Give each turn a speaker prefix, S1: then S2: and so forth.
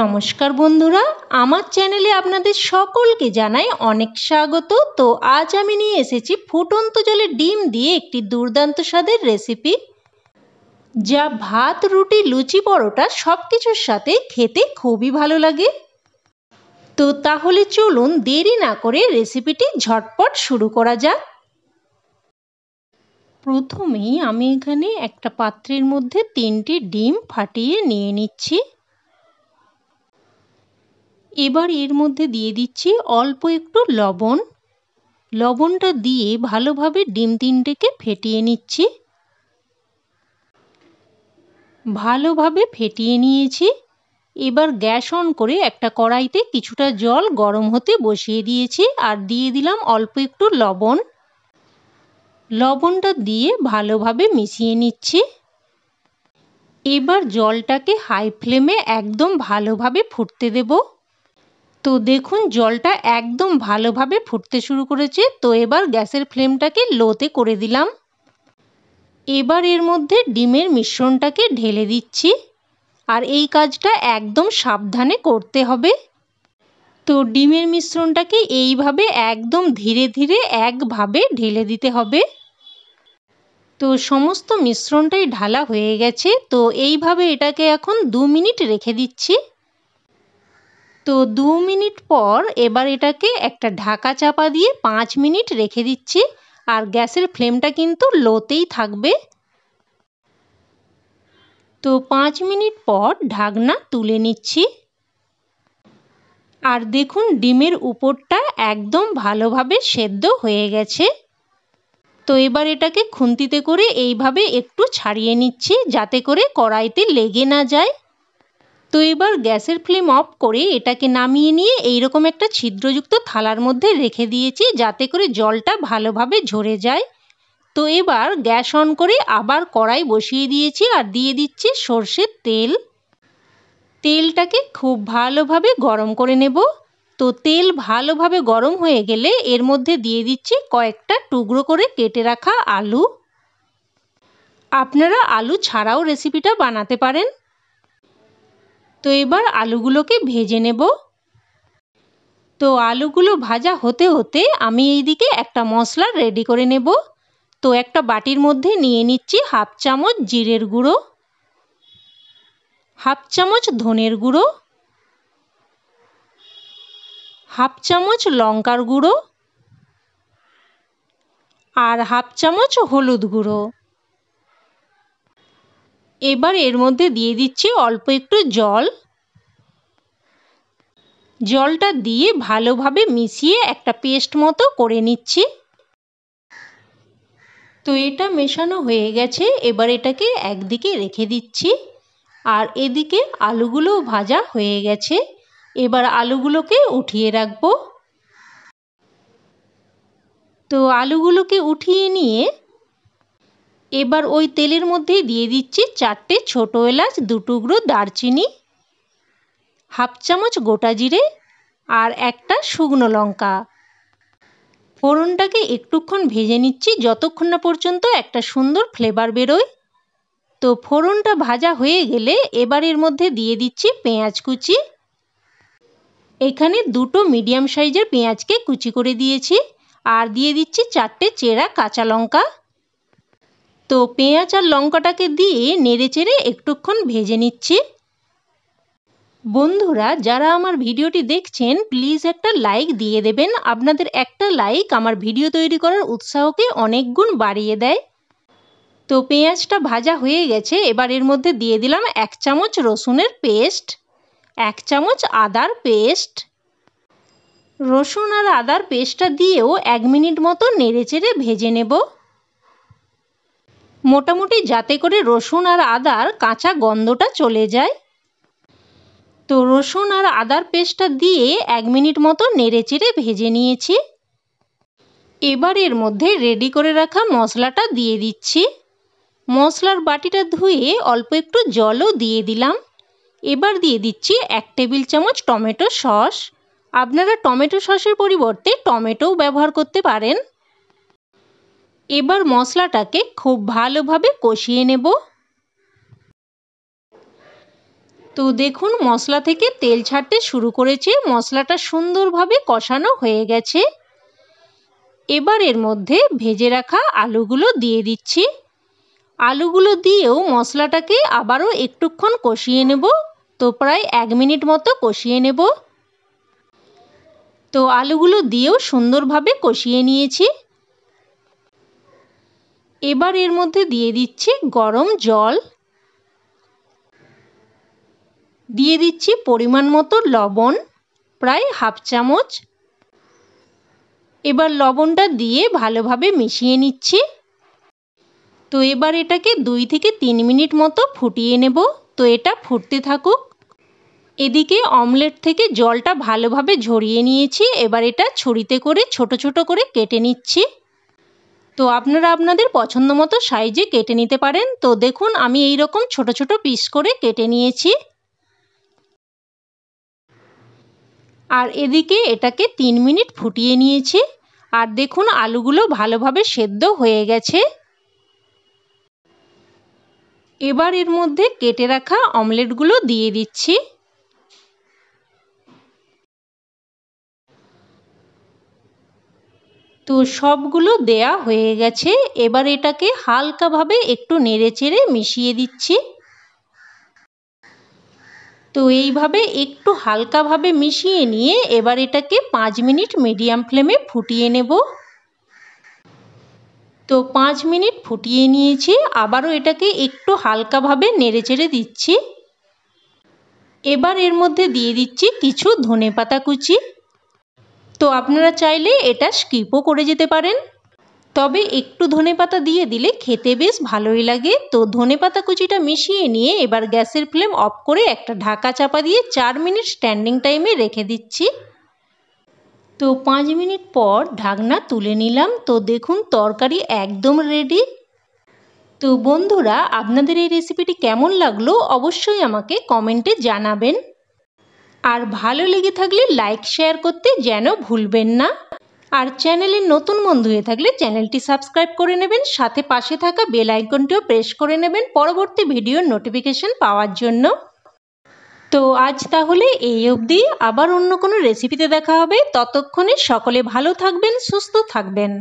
S1: নমস্কার বন্ধুরা আমার চ্যানেলে আপনাদের সকলকে জানাই অনেক স্বাগত তো আজ আমি নিয়ে এসেছি ফুটন্ত জলে ডিম দিয়ে একটি দুর্দান্ত স্বাদের রেসিপি যা ভাত রুটি লুচি পরোটা সব কিছুর সাথে খেতে খুবই ভালো লাগে তো তাহলে চলুন দেরি না করে রেসিপিটি ঝটপট শুরু করা যাক প্রথমেই আমি এখানে একটা পাত্রের মধ্যে তিনটি ডিম ফাটিয়ে নিয়ে নিচ্ছি এবার এর মধ্যে দিয়ে দিচ্ছি অল্প একটু লবণ লবণটা দিয়ে ভালোভাবে ডিম তিনটেকে ফেটিয়ে নিচ্ছি ভালোভাবে ফেটিয়ে নিয়েছি এবার গ্যাস অন করে একটা কড়াইতে কিছুটা জল গরম হতে বসিয়ে দিয়েছি আর দিয়ে দিলাম অল্প একটু লবণ লবণটা দিয়ে ভালোভাবে মিশিয়ে নিচ্ছি এবার জলটাকে হাই ফ্লেমে একদম ভালোভাবে ফুটতে দেবো তো দেখুন জলটা একদম ভালোভাবে ফুটতে শুরু করেছে তো এবার গ্যাসের ফ্লেমটাকে লোতে করে দিলাম এবার এর মধ্যে ডিমের মিশ্রণটাকে ঢেলে দিচ্ছি আর এই কাজটা একদম সাবধানে করতে হবে তো ডিমের মিশ্রণটাকে এইভাবে একদম ধীরে ধীরে একভাবে ঢেলে দিতে হবে তো সমস্ত মিশ্রণটাই ঢালা হয়ে গেছে তো এইভাবে এটাকে এখন দু মিনিট রেখে দিচ্ছি তো দু মিনিট পর এবার এটাকে একটা ঢাকা চাপা দিয়ে পাঁচ মিনিট রেখে দিচ্ছি আর গ্যাসের ফ্লেমটা কিন্তু লোতেই থাকবে তো পাঁচ মিনিট পর ঢাকনা তুলে নিচ্ছি আর দেখুন ডিমের উপরটা একদম ভালোভাবে সেদ্ধ হয়ে গেছে তো এবার এটাকে খুন্তিতে করে এইভাবে একটু ছাড়িয়ে নিচ্ছি যাতে করে কড়াইতে লেগে না যায় তো এবার গ্যাসের ফ্লেম অফ করে এটাকে নামিয়ে নিয়ে এইরকম একটা ছিদ্রযুক্ত থালার মধ্যে রেখে দিয়েছি যাতে করে জলটা ভালোভাবে ঝরে যায় তো এবার গ্যাস অন করে আবার কড়াই বসিয়ে দিয়েছি আর দিয়ে দিচ্ছি সর্ষের তেল তেলটাকে খুব ভালোভাবে গরম করে নেব তো তেল ভালোভাবে গরম হয়ে গেলে এর মধ্যে দিয়ে দিচ্ছি কয়েকটা টুকরো করে কেটে রাখা আলু আপনারা আলু ছাড়াও রেসিপিটা বানাতে পারেন তো এবার আলুগুলোকে ভেজে নেব তো আলুগুলো ভাজা হতে হতে আমি এইদিকে একটা মশলা রেডি করে নেব তো একটা বাটির মধ্যে নিয়ে নিচ্ছি হাফ চামচ জিরের গুঁড়ো হাফ চামচ ধনের গুঁড়ো হাফ চামচ লঙ্কার গুঁড়ো আর হাফ চামচ হলুদ গুঁড়ো এবার এর মধ্যে দিয়ে দিচ্ছি অল্প একটু জল জলটা দিয়ে ভালোভাবে মিশিয়ে একটা পেস্ট মতো করে নিচ্ছি তো এটা মেশানো হয়ে গেছে এবার এটাকে একদিকে রেখে দিচ্ছি আর এদিকে আলুগুলো ভাজা হয়ে গেছে এবার আলুগুলোকে উঠিয়ে রাখবো তো আলুগুলোকে উঠিয়ে নিয়ে এবার ওই তেলের মধ্যেই দিয়ে দিচ্ছি চারটে ছোটো এলাচ দুটুকরো দারচিনি হাফ চামচ গোটা জিরে আর একটা শুকনো লঙ্কা ফোড়নটাকে একটুক্ষণ ভেজে নিচ্ছি যতক্ষণ না পর্যন্ত একটা সুন্দর ফ্লেভার বেরোয় তো ফোড়নটা ভাজা হয়ে গেলে এবার এর মধ্যে দিয়ে দিচ্ছি পেঁয়াজ কুচি এখানে দুটো মিডিয়াম সাইজের পেঁয়াজকে কুচি করে দিয়েছি আর দিয়ে দিচ্ছি চারটে চেরা কাঁচা লঙ্কা তো পেঁয়াজ আর লঙ্কাটাকে দিয়ে নেড়ে চেড়ে একটুক্ষণ ভেজে নিচ্ছি বন্ধুরা যারা আমার ভিডিওটি দেখছেন প্লিজ একটা লাইক দিয়ে দেবেন আপনাদের একটা লাইক আমার ভিডিও তৈরি করার উৎসাহকে অনেক গুণ বাড়িয়ে দেয় তো পেঁয়াজটা ভাজা হয়ে গেছে এবার এর মধ্যে দিয়ে দিলাম এক চামচ রসুনের পেস্ট এক চামচ আদার পেস্ট রসুন আর আদার পেস্টটা দিয়েও এক মিনিট মতো নেড়ে চেড়ে ভেজে নেবো মোটামুটি যাতে করে রসুন আর আদার কাঁচা গন্ধটা চলে যায় তো রসুন আর আদার পেস্টটা দিয়ে এক মিনিট মতো নেড়েচেড়ে ভেজে নিয়েছি এবার এর মধ্যে রেডি করে রাখা মশলাটা দিয়ে দিচ্ছি মশলার বাটিটা ধুয়ে অল্প একটু জলও দিয়ে দিলাম এবার দিয়ে দিচ্ছি এক টেবিল চামচ টমেটো সস আপনারা টমেটো সসের পরিবর্তে টমেটোও ব্যবহার করতে পারেন এবার মশলাটাকে খুব ভালোভাবে কষিয়ে নেব তো দেখুন মশলা থেকে তেল ছাড়তে শুরু করেছে মশলাটা সুন্দরভাবে কষানো হয়ে গেছে এবার এর মধ্যে ভেজে রাখা আলুগুলো দিয়ে দিচ্ছি আলুগুলো দিয়েও মশলাটাকে আবারও একটুক্ষণ কষিয়ে নেব তো প্রায় এক মিনিট মতো কষিয়ে নেব তো আলুগুলো দিয়েও সুন্দরভাবে কষিয়ে নিয়েছি এবার এর মধ্যে দিয়ে দিচ্ছি গরম জল দিয়ে দিচ্ছি পরিমাণ মতো লবণ প্রায় হাফ চামচ এবার লবণটা দিয়ে ভালোভাবে মিশিয়ে নিচ্ছি তো এবার এটাকে দুই থেকে তিন মিনিট মতো ফুটিয়ে নেব তো এটা ফুটতে থাকুক এদিকে অমলেট থেকে জলটা ভালোভাবে ঝরিয়ে নিয়েছি এবার এটা ছুরিতে করে ছোট ছোট করে কেটে নিচ্ছি তো আপনারা আপনাদের পছন্দ মতো সাইজে কেটে নিতে পারেন তো দেখুন আমি এই রকম ছোট ছোট পিস করে কেটে নিয়েছি আর এদিকে এটাকে তিন মিনিট ফুটিয়ে নিয়েছি আর দেখুন আলুগুলো ভালোভাবে সেদ্ধ হয়ে গেছে এবার এর মধ্যে কেটে রাখা অমলেটগুলো দিয়ে দিচ্ছি তো সবগুলো দেয়া হয়ে গেছে এবার এটাকে হালকাভাবে একটু চেড়ে মিশিয়ে দিচ্ছি তো এইভাবে একটু হালকাভাবে মিশিয়ে নিয়ে এবার এটাকে পাঁচ মিনিট মিডিয়াম ফ্লেমে ফুটিয়ে নেব তো পাঁচ মিনিট ফুটিয়ে নিয়েছি আবারও এটাকে একটু হালকাভাবে নেড়েচেড়ে দিচ্ছি এবার এর মধ্যে দিয়ে দিচ্ছি কিছু ধনে পাতা কুচি তো আপনারা চাইলে এটা স্কিপও করে যেতে পারেন তবে একটু ধনে পাতা দিয়ে দিলে খেতে বেশ ভালোই লাগে তো ধনে পাতা কুচিটা মিশিয়ে নিয়ে এবার গ্যাসের ফ্লেম অফ করে একটা ঢাকা চাপা দিয়ে চার মিনিট স্ট্যান্ডিং টাইমে রেখে দিচ্ছি তো পাঁচ মিনিট পর ঢাকনা তুলে নিলাম তো দেখুন তরকারি একদম রেডি তো বন্ধুরা আপনাদের এই রেসিপিটি কেমন লাগলো অবশ্যই আমাকে কমেন্টে জানাবেন আর ভালো লেগে থাকলে লাইক শেয়ার করতে যেন ভুলবেন না আর চ্যানেলে নতুন বন্ধু হয়ে থাকলে চ্যানেলটি সাবস্ক্রাইব করে নেবেন সাথে পাশে থাকা বেল আইকনটিও প্রেস করে নেবেন পরবর্তী ভিডিওর নোটিফিকেশন পাওয়ার জন্য তো আজ তাহলে এই অবধি আবার অন্য কোনো রেসিপিতে দেখা হবে ততক্ষণে সকলে ভালো থাকবেন সুস্থ থাকবেন